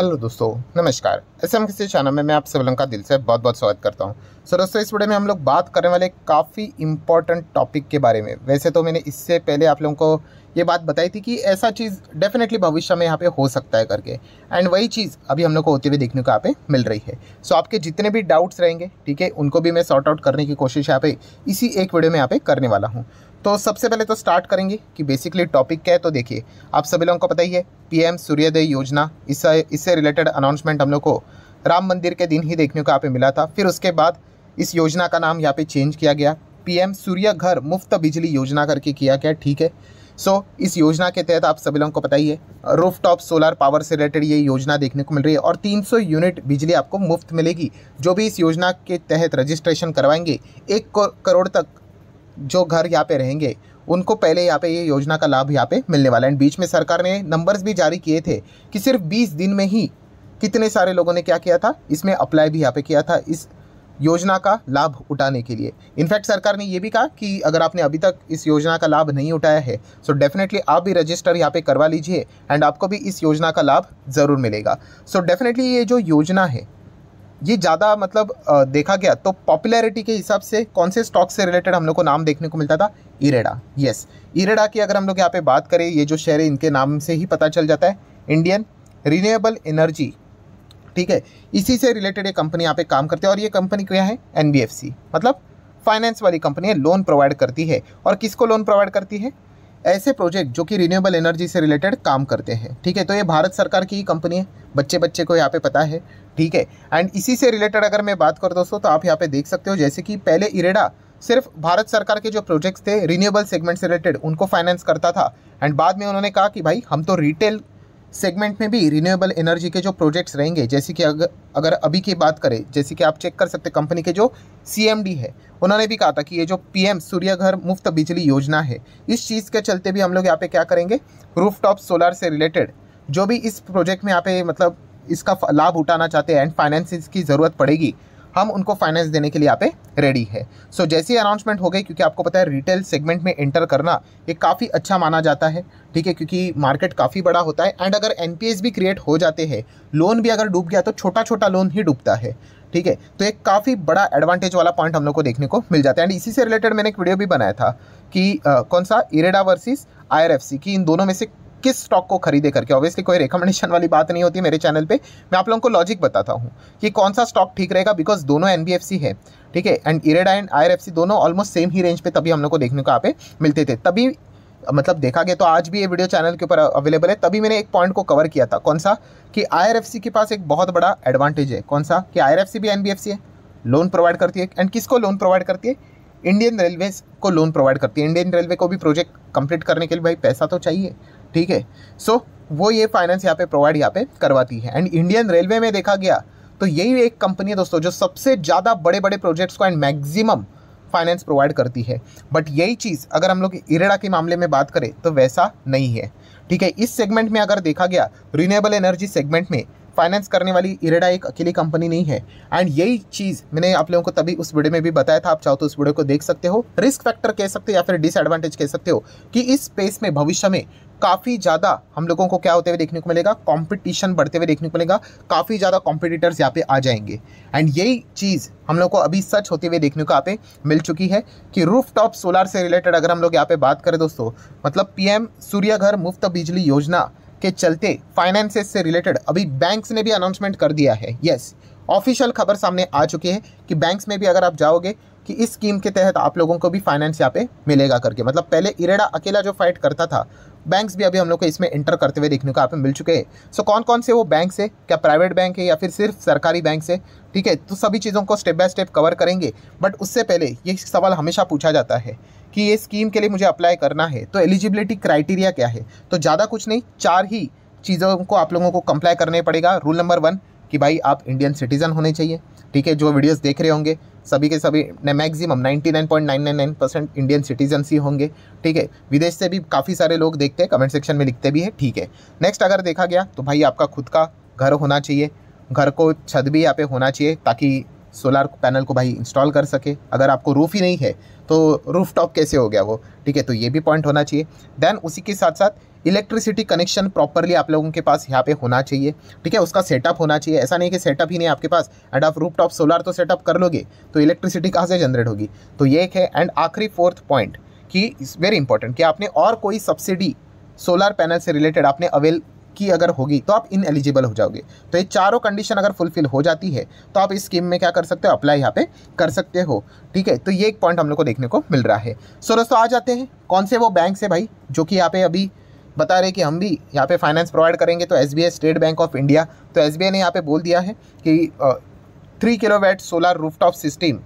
hello दोस्तों नमस्कार S M किसी चैनल में मैं आप सभी का दिल से बहुत बहुत स्वागत करता हूं सो दोस्तों इस वीडियो में हम लोग बात करने वाले काफ़ी इंपॉर्टेंट टॉपिक के बारे में वैसे तो मैंने इससे पहले आप लोगों को ये बात बताई थी कि ऐसा चीज़ डेफिनेटली भविष्य में यहाँ पे हो सकता है करके एंड वही चीज़ अभी हम लोग को होते हुए देखने को यहाँ पे मिल रही है सो so, आपके जितने भी डाउट्स रहेंगे ठीक है उनको भी मैं सॉर्ट आउट करने की कोशिश यहाँ पे इसी एक वीडियो में यहाँ पे करने वाला हूँ तो सबसे पहले तो स्टार्ट करेंगे कि बेसिकली टॉपिक क्या है तो देखिए आप सभी लोगों को पता ही है पी सूर्योदय योजना इससे इससे रिलेटेड अनाउंसमेंट हम लोग को राम मंदिर के दिन ही देखने को यहाँ पे मिला था फिर उसके बाद इस योजना का नाम यहाँ पे चेंज किया गया पीएम सूर्य घर मुफ्त बिजली योजना करके किया गया ठीक है सो so, इस योजना के तहत आप सभी लोगों को पता ही है रूफ टॉप सोलर पावर से रिलेटेड ये योजना देखने को मिल रही है और 300 यूनिट बिजली आपको मुफ्त मिलेगी जो भी इस योजना के तहत रजिस्ट्रेशन करवाएंगे एक करोड़ तक जो घर यहाँ पे रहेंगे उनको पहले यहाँ पे ये योजना का लाभ यहाँ पे मिलने वाला है एंड बीच में सरकार ने नंबर्स भी जारी किए थे कि सिर्फ बीस दिन में ही कितने सारे लोगों ने क्या किया था इसमें अप्लाई भी यहाँ पे किया था इस योजना का लाभ उठाने के लिए इनफैक्ट सरकार ने यह भी कहा कि अगर आपने अभी तक इस योजना का लाभ नहीं उठाया है सो so डेफिनेटली आप भी रजिस्टर यहाँ पे करवा लीजिए एंड आपको भी इस योजना का लाभ ज़रूर मिलेगा सो so डेफिनेटली ये जो योजना है ये ज़्यादा मतलब देखा गया तो पॉपुलैरिटी के हिसाब से कौन से स्टॉक से रिलेटेड हम लोग को नाम देखने को मिलता था इरेडा यस इरेडा की अगर हम लोग यहाँ पे बात करें ये जो शेयर है इनके नाम से ही पता चल जाता है इंडियन रिन्यूएबल एनर्जी ठीक है इसी से रिलेटेड ये कंपनी यहाँ पे काम करती है और ये कंपनी क्या है एन मतलब फाइनेंस वाली कंपनी है लोन प्रोवाइड करती है और किसको लोन प्रोवाइड करती है ऐसे प्रोजेक्ट जो कि रिन्यूएबल एनर्जी से रिलेटेड काम करते हैं ठीक है तो ये भारत सरकार की ही कंपनी है बच्चे बच्चे को यहाँ पे पता है ठीक है एंड इसी से रिलेटेड अगर मैं बात करूँ दोस्तों तो आप यहाँ पे देख सकते हो जैसे कि पहले इरेडा सिर्फ भारत सरकार के जो प्रोजेक्ट्स थे रिन्यूएबल सेगमेंट से रिलेटेड उनको फाइनेंस करता था एंड बाद में उन्होंने कहा कि भाई हम तो रिटेल सेगमेंट में भी रिन्यूएबल एनर्जी के जो प्रोजेक्ट्स रहेंगे जैसे कि अगर अगर अभी की बात करें जैसे कि आप चेक कर सकते कंपनी के जो सीएमडी है उन्होंने भी कहा था कि ये जो पीएम सूर्य घर मुफ्त बिजली योजना है इस चीज़ के चलते भी हम लोग यहाँ पे क्या करेंगे रूफटॉप सोलर से रिलेटेड जो भी इस प्रोजेक्ट में यहाँ पे मतलब इसका लाभ उठाना चाहते हैं एंड फाइनेंस की ज़रूरत पड़ेगी हम उनको फाइनेंस देने के लिए यहाँ पे रेडी है सो so, जैसी अनाउंसमेंट हो गई क्योंकि आपको पता है रिटेल सेगमेंट में एंटर करना ये काफ़ी अच्छा माना जाता है ठीक है क्योंकि मार्केट काफ़ी बड़ा होता है एंड अगर एन भी क्रिएट हो जाते हैं लोन भी अगर डूब गया तो छोटा छोटा लोन ही डूबता है ठीक है तो एक काफ़ी बड़ा एडवांटेज वाला पॉइंट हम लोग को देखने को मिल जाता है एंड इसी से रिलेटेड मैंने एक वीडियो भी बनाया था कि आ, कौन सा इरेडा वर्सेस आईआरएफसी कि इन दोनों में से किस स्टॉक को खरीदे करके ऑब्वियसली कोई रिकमेंडेशन वाली बात नहीं होती मेरे चैनल पे मैं आप लोगों को लॉजिक बताता हूँ कि कौन सा स्टॉक ठीक रहेगा बिकॉज दोनों एन है ठीक है एंड इरेडा एंड आई दोनों ऑलमोस्ट सेम ही रेंज पे तभी हम लोग को देखने को आप मिलते थे तभी मतलब देखा गया तो आज भी ये वीडियो चैनल के ऊपर अवेलेबल है तभी मैंने एक पॉइंट को कवर किया था कौन सा कि आई के पास एक बहुत बड़ा एडवांटेज है कौन सा कि आई भी एन है लोन प्रोवाइड करती है एंड किसको लोन प्रोवाइड करती है इंडियन रेलवेज को लोन प्रोवाइड करती है इंडियन रेलवे को भी प्रोजेक्ट कंप्लीट करने के लिए भाई पैसा तो चाहिए ठीक है सो वो ये फाइनेंस यहाँ पे प्रोवाइड यहाँ पे करवाती है एंड इंडियन रेलवे में देखा गया तो यही एक कंपनी है दोस्तों जो सबसे ज़्यादा बड़े बड़े प्रोजेक्ट्स को एंड मैक्सिमम फाइनेंस प्रोवाइड करती है बट यही चीज़ अगर हम लोग इरेडा के मामले में बात करें तो वैसा नहीं है ठीक है इस सेगमेंट में अगर देखा गया रिन्यूएबल एनर्जी सेगमेंट में फाइनेंस करने वाली इरेडा एक अकेली कंपनी नहीं है एंड यही चीज़ मैंने आप लोगों को तभी उस वीडियो में भी बताया था आप चाहो तो उस वीडियो को देख सकते हो रिस्क फैक्टर कह सकते हो या फिर डिसएडवांटेज कह सकते हो कि इस स्पेस में भविष्य में काफ़ी ज़्यादा हम लोगों को क्या होते हुए देखने को मिलेगा कंपटीशन बढ़ते हुए देखने को मिलेगा काफ़ी ज़्यादा कॉम्पिटिटर्स यहाँ पे आ जाएंगे एंड यही चीज़ हम लोग को अभी सच होते हुए देखने को यहाँ पे मिल चुकी है कि रूफ टॉप सोलार से रिलेटेड अगर हम लोग यहाँ पे बात करें दोस्तों मतलब पीएम घर मुफ्त बिजली योजना के चलते फाइनेंसेस से रिलेटेड अभी बैंक्स ने भी अनाउंसमेंट कर दिया है यस ऑफिशियल खबर सामने आ चुकी है कि बैंक्स में भी अगर आप जाओगे कि इस स्कीम के तहत आप लोगों को भी फाइनेंस यहाँ पे मिलेगा करके मतलब पहले इरेडा अकेला जो फाइट करता था बैंक्स भी अभी हम लोग को इसमें इंटर करते हुए देखने को आप मिल चुके हैं सो कौन कौन से वो बैंक है क्या प्राइवेट बैंक है या फिर सिर्फ सरकारी बैंक है ठीक है तो सभी चीज़ों को स्टेप बाय स्टेप कवर करेंगे बट उससे पहले ये सवाल हमेशा पूछा जाता है कि ये स्कीम के लिए मुझे अप्लाई करना है तो एलिजिबिलिटी क्राइटेरिया क्या है तो ज़्यादा कुछ नहीं चार ही चीज़ों को आप लोगों को कंप्लाई करने पड़ेगा रूल नंबर वन कि भाई आप इंडियन सिटीज़न होने चाहिए ठीक है जो वीडियोस देख रहे होंगे सभी के सभी मैक्सिमम 99.999 परसेंट इंडियन सिटीजन ही होंगे ठीक है विदेश से भी काफ़ी सारे लोग देखते हैं कमेंट सेक्शन में लिखते भी हैं ठीक है नेक्स्ट अगर देखा गया तो भाई आपका खुद का घर होना चाहिए घर को छत भी यहाँ पे होना चाहिए ताकि सोलार पैनल को भाई इंस्टॉल कर सके अगर आपको रूफ़ ही नहीं है तो रूफ टॉप कैसे हो गया वो ठीक है तो ये भी पॉइंट होना चाहिए देन उसी के साथ साथ इलेक्ट्रिसिटी कनेक्शन प्रॉपरली आप लोगों के पास यहाँ पे होना चाहिए ठीक है उसका सेटअप होना चाहिए ऐसा नहीं कि सेटअप ही नहीं आपके पास एंड आप रूफ टॉप सोलार तो सेटअप कर लोगे तो इलेक्ट्रिसिटी कहाँ से जनरेट होगी तो ये एक है एंड आखिरी फोर्थ पॉइंट कि इज़ वेरी इंपॉर्टेंट कि आपने और कोई सब्सिडी सोलार पैनल से रिलेटेड आपने अवेल की अगर होगी तो आप इन एलिजिबल हो जाओगे तो ये चारों कंडीशन अगर फुलफिल हो जाती है तो आप इस स्कीम में क्या कर सकते हो अप्लाई यहाँ पे कर सकते हो ठीक है तो ये एक पॉइंट हम लोग को देखने को मिल रहा है सो दोस्तों आ जाते हैं कौन से वो बैंक से भाई जो कि यहाँ पे अभी बता रहे कि हम भी यहाँ पे फाइनेंस प्रोवाइड करेंगे तो as State Bank of India तो एस ने यहाँ पे बोल दिया है कि three kilowatt solar rooftop system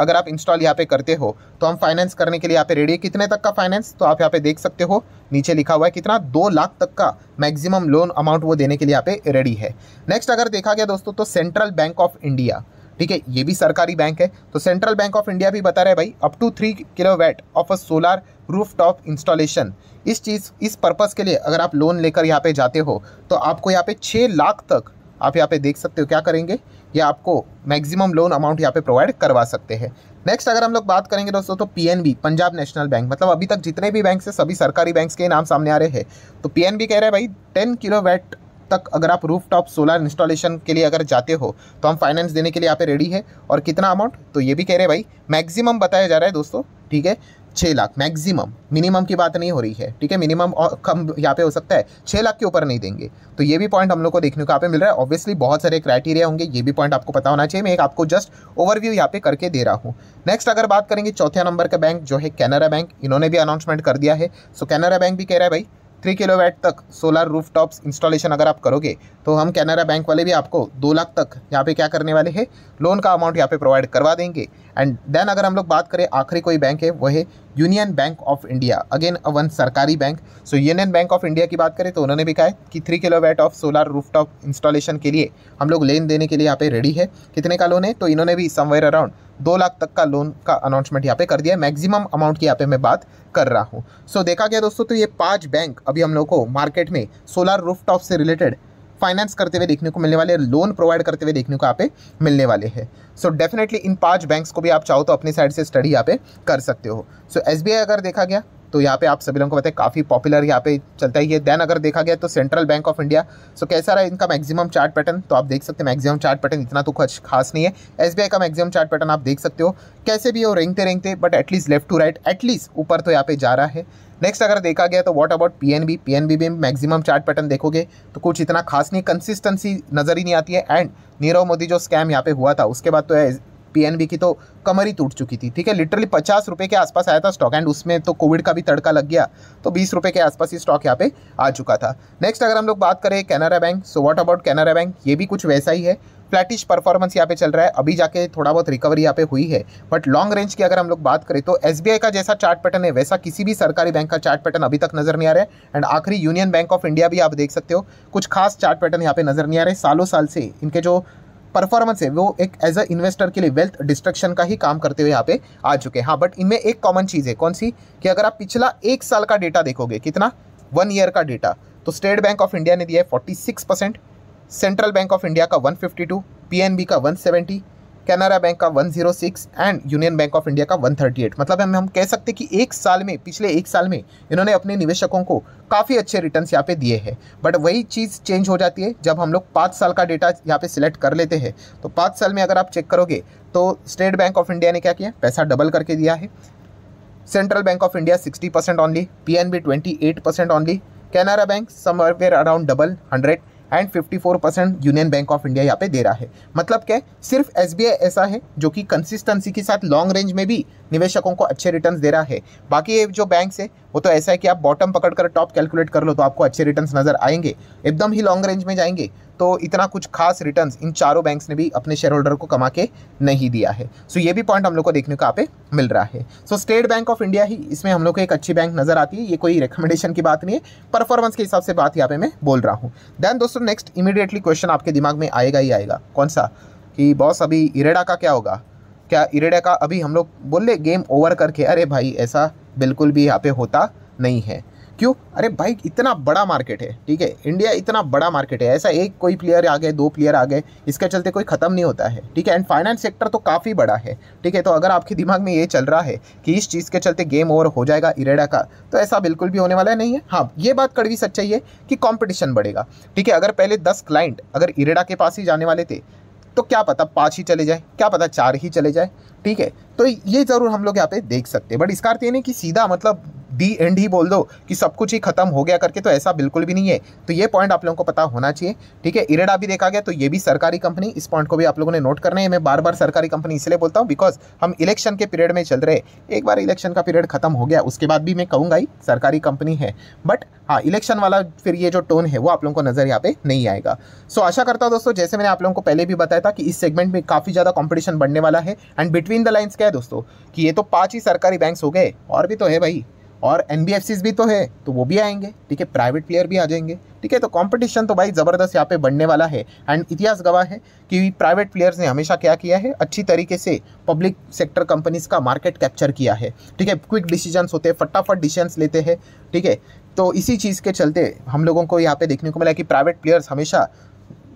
अगर आप इंस्टॉल यहाँ पे करते हो तो हम फाइनेंस करने के लिए यहाँ पे रेडी है कितने तक का फाइनेंस तो आप यहाँ पे देख सकते हो नीचे लिखा हुआ है कितना दो लाख तक का मैक्सिमम लोन अमाउंट वो देने के लिए यहाँ पे रेडी है नेक्स्ट अगर देखा गया दोस्तों तो सेंट्रल बैंक ऑफ इंडिया ठीक है ये भी सरकारी बैंक है तो सेंट्रल बैंक ऑफ इंडिया भी बता रहे भाई up to three watt of a solar roof top installation इस चीज़ इस पर्पज़ के लिए अगर आप लोन लेकर यहाँ पे जाते हो तो आपको यहाँ पे छः लाख तक आप यहाँ पे देख सकते हो क्या करेंगे ये आपको मैक्सिमम लोन अमाउंट यहाँ पे प्रोवाइड करवा सकते हैं नेक्स्ट अगर हम लोग बात करेंगे दोस्तों तो पीएनबी पंजाब नेशनल बैंक मतलब अभी तक जितने भी बैंक है सभी सरकारी बैंक के नाम सामने आ रहे हैं तो पीएनबी कह रहे हैं भाई टेन किलो तक अगर आप रूफ टॉप सोलर इंस्टॉलेशन के लिए अगर जाते हो तो हम फाइनेंस देने के लिए यहाँ पे रेडी है और कितना अमाउंट तो ये भी कह रहे हैं भाई मैक्सिमम बताया जा रहा है दोस्तों ठीक है छः लाख मैक्सिमम मिनिमम की बात नहीं हो रही है ठीक है मिनिमम और कम यहाँ पे हो सकता है छः लाख के ऊपर नहीं देंगे तो ये भी पॉइंट हम लोग को देखने को यहाँ पे मिल रहा है ऑब्वियसली बहुत सारे क्राइटेरिया होंगे ये भी पॉइंट आपको पता होना चाहिए मैं एक आपको जस्ट ओवरव्यू यहाँ पे करके दे रहा हूँ नेक्स्ट अगर बात करेंगे चौथे नंबर का बैंक जो है कैनरा बैंक इन्होंने भी अनाउंसमेंट कर दिया है सो कैनरा बैंक भी कह रहा है भाई थ्री किलो वैट तक सोलर रूफ टॉप्स इंस्टॉलेशन अगर आप करोगे तो हम कैनरा बैंक वाले भी आपको दो लाख तक यहाँ पे क्या करने वाले हैं लोन का अमाउंट यहाँ पे प्रोवाइड करवा देंगे एंड देन अगर हम लोग बात करें आखिरी कोई बैंक है वह है Union Bank of India again a one सरकारी bank so Union Bank of India की बात करें तो उन्होंने भी कहा है कि three kilo watt of solar roof top installation के लिए हम लोग लेन देने के लिए यहाँ पे रेडी है कितने का लोन है तो इन्होंने भी समवेयर अराउंड दो लाख तक का लोन का अनाउंसमेंट यहाँ पे कर दिया है मैक्सिमम अमाउंट की यहाँ पे मैं बात कर रहा हूँ सो so, देखा गया दोस्तों तो ये पांच बैंक अभी हम लोग को मार्केट में सोलर रूफटॉप से रिलेटेड फाइनेंस करते हुए देखने को मिलने वाले लोन प्रोवाइड करते हुए देखने को यहाँ पे मिलने वाले हैं सो डेफिनेटली इन पांच बैंक्स को भी आप चाहो तो अपनी साइड से स्टडी यहाँ पे कर सकते हो सो so, एस अगर देखा गया तो यहाँ पे आप सभी लोगों को बताए काफ़ी पॉपुलर यहाँ पे चलता ही है देन अगर देखा गया तो Central Bank of India so कैसा रहा इनका मैक्सिमम चार्ट पैटर्न तो आप देख सकते हैं मैक्सिमम चार्ट पैटर्न इतना तो कुछ खास नहीं है एस का मैक्सिमम चार्ट पैटर्न आप देख सकते हो कैसे भी हो रेंगते रेंगते but at least left to right at least ऊपर तो यहाँ पे जा रहा है नेक्स्ट अगर देखा गया तो व्हाट अबाउट पीएनबी पीएनबी में मैक्सिमम चार्ट पैटर्न देखोगे तो कुछ इतना खास नहीं कंसिस्टेंसी नज़र ही नहीं आती है एंड नीरव मोदी जो स्कैम यहाँ पे हुआ था उसके बाद तो पीएनबी की तो कमर ही टूट चुकी थी ठीक है लिटरली पचास रुपये के आसपास आया था स्टॉक एंड उसमें तो कोविड का भी तड़का लग गया तो बीस रुपये के आसपास ही स्टॉक यहाँ पे आ चुका था नेक्स्ट अगर हम लोग बात करें Canara Bank so what about Canara Bank ये भी कुछ वैसा ही है फ्लैटिश परफॉर्मेंस यहाँ पे चल रहा है अभी जाके थोड़ा बहुत रिकवरी यहाँ पे हुई है बट लॉन्ग रेंज की अगर हम लोग बात करें तो एस का जैसा चार्ट पैटर्न है वैसा किसी भी सरकारी बैंक का चार्ट पैटर्न अभी तक नजर नहीं आ रहा है एंड आखिरी यूनियन बैंक ऑफ इंडिया भी आप देख सकते हो कुछ खास चार्ट पैटर्न यहाँ पे नजर नहीं आ रहे सालों साल से इनके जो परफॉर्मेंस है वो एक एज अ इन्वेस्टर के लिए वेल्थ डिस्ट्रक्शन का ही काम करते हुए यहाँ पे आ चुके हैं हाँ बट इनमें एक कॉमन चीज़ है कौन सी कि अगर आप पिछला एक साल का डेटा देखोगे कितना वन ईयर का डेटा तो स्टेट बैंक ऑफ इंडिया ने दिया है forty six percent Central Bank of India का one fifty two P N B का वन सेवेंटी कैनरा बैंक का 106 and Union Bank of India का 138 मतलब हम हम कह सकते हैं कि एक साल में पिछले एक साल में इन्होंने अपने निवेशकों को काफ़ी अच्छे रिटर्न्स यहाँ पे दिए हैं बट वही चीज़ चेंज हो जाती है जब हम लोग पाँच साल का डेटा यहाँ पे सिलेक्ट कर लेते हैं तो पाँच साल में अगर आप चेक करोगे तो स्टेट बैंक ऑफ इंडिया ने क्या किया पैसा डबल करके दिया है Central Bank of India sixty percent only P N B twenty eight percent only Canara Bank somewhere around double hundred and 54 percent Union Bank of India यहाँ पे दे रहा है मतलब क्या सिर्फ एस ऐसा है जो कि कंसिस्टेंसी के साथ लॉन्ग रेंज में भी निवेशकों को अच्छे रिटर्न दे रहा है बाकी ये जो बैंक है वो तो ऐसा है कि आप बॉटम पकड़ कर टॉप कैलकुलेट कर लो तो आपको अच्छे रिटर्न नज़र आएंगे एकदम ही लॉन्ग रेंज में जाएंगे तो इतना कुछ खास रिटर्न इन चारों बैंक्स ने भी अपने शेयर होल्डर को कमा के नहीं दिया है सो ये भी पॉइंट हम लोग को देखने को आप मिल रहा है so State Bank of India ही इसमें हम लोग को एक अच्छी बैंक नज़र आती है ये कोई रिकमेंडेशन की बात नहीं है परफॉर्मेंस के हिसाब से बात यहाँ पे मैं बोल रहा हूँ देन दोस्तों नेक्स्ट इमीडिएटली क्वेश्चन आपके दिमाग में आएगा ही आएगा कौन सा कि बॉस अभी इरेडा का क्या होगा क्या इरेडा का अभी हम लोग बोल ले गेम ओवर करके अरे भाई ऐसा बिल्कुल भी यहाँ पे होता नहीं है क्यों अरे भाई इतना बड़ा मार्केट है ठीक है इंडिया इतना बड़ा मार्केट है ऐसा एक कोई प्लेयर आ गए दो प्लेयर आ गए इसके चलते कोई ख़त्म नहीं होता है ठीक है एंड फाइनेंस सेक्टर तो काफ़ी बड़ा है ठीक है तो अगर आपके दिमाग में ये चल रहा है कि इस चीज़ के चलते गेम ओवर हो जाएगा इरेडा का तो ऐसा बिल्कुल भी होने वाला नहीं है हाँ ये बात कड़वी सच्चाई है कि कॉम्पिटिशन बढ़ेगा ठीक है अगर पहले दस क्लाइंट अगर इरेडा के पास ही जाने वाले थे तो क्या पता पाँच ही चले जाए क्या पता चार ही चले जाए ठीक है तो ये ज़रूर हम लोग यहाँ पे देख सकते हैं बट इसका अर्थ ये नहीं कि सीधा मतलब दी एंड ही बोल दो कि सब कुछ ही खत्म हो गया करके तो ऐसा बिल्कुल भी नहीं है तो ये पॉइंट आप लोगों को पता होना चाहिए ठीक है इरेडा भी देखा गया तो ये भी सरकारी कंपनी इस पॉइंट को भी आप लोगों ने नोट करना है मैं बार बार सरकारी कंपनी इसलिए बोलता हूँ बिकॉज हम इलेक्शन के पीरियड में चल रहे एक बार इलेक्शन का पीरियड खत्म हो गया उसके बाद भी मैं कहूँगा ही सरकारी कंपनी है बट हाँ इलेक्शन वाला फिर ये जो टोन है वो आप लोगों को नज़र यहाँ पे नहीं आएगा सो so, आशा करता हूँ दोस्तों जैसे मैंने आप लोगों को पहले भी बताया था कि इस सेगमेंट में काफ़ी ज़्यादा कॉम्पिटिशन बढ़ने वाला है एंड बिटवीन द लाइन्स क्या है दोस्तों कि ये तो पाँच ही सरकारी बैंक्स हो गए और भी तो है भाई और एन भी तो है तो वो भी आएंगे ठीक है प्राइवेट प्लेयर भी आ जाएंगे ठीक है तो कंपटीशन तो भाई ज़बरदस्त यहाँ पे बढ़ने वाला है एंड इतिहास गवाह है कि प्राइवेट प्लेयर्स ने हमेशा क्या किया है अच्छी तरीके से पब्लिक सेक्टर कंपनीज का मार्केट कैप्चर किया है ठीक है क्विक डिसीजंस होते हैं फटाफट डिसीजंस लेते हैं ठीक है तो इसी चीज़ के चलते हम लोगों को यहाँ पे देखने को मिला कि प्राइवेट प्लेयर्स हमेशा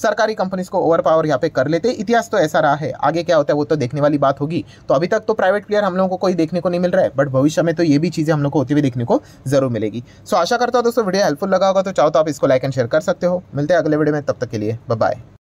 सरकारी कंपनीज को ओवर पावर यहाँ पे कर लेते इतिहास तो ऐसा रहा है आगे क्या होता है वो तो देखने वाली बात होगी तो अभी तक तो प्राइवेट प्लेयर हम लोगों को कोई देखने को नहीं मिल रहा है बट भविष्य में तो ये भी चीज़ें हम लोग को होती हुई देखने को जरूर मिलेगी सो आशा करता हूँ दोस्तों वीडियो हेल्पफुल लगा होगा तो चाहो तो आप इसको लाइक एंड शेयर कर सकते हो मिलते हैं अगले वीडियो में तब तक के लिए बाय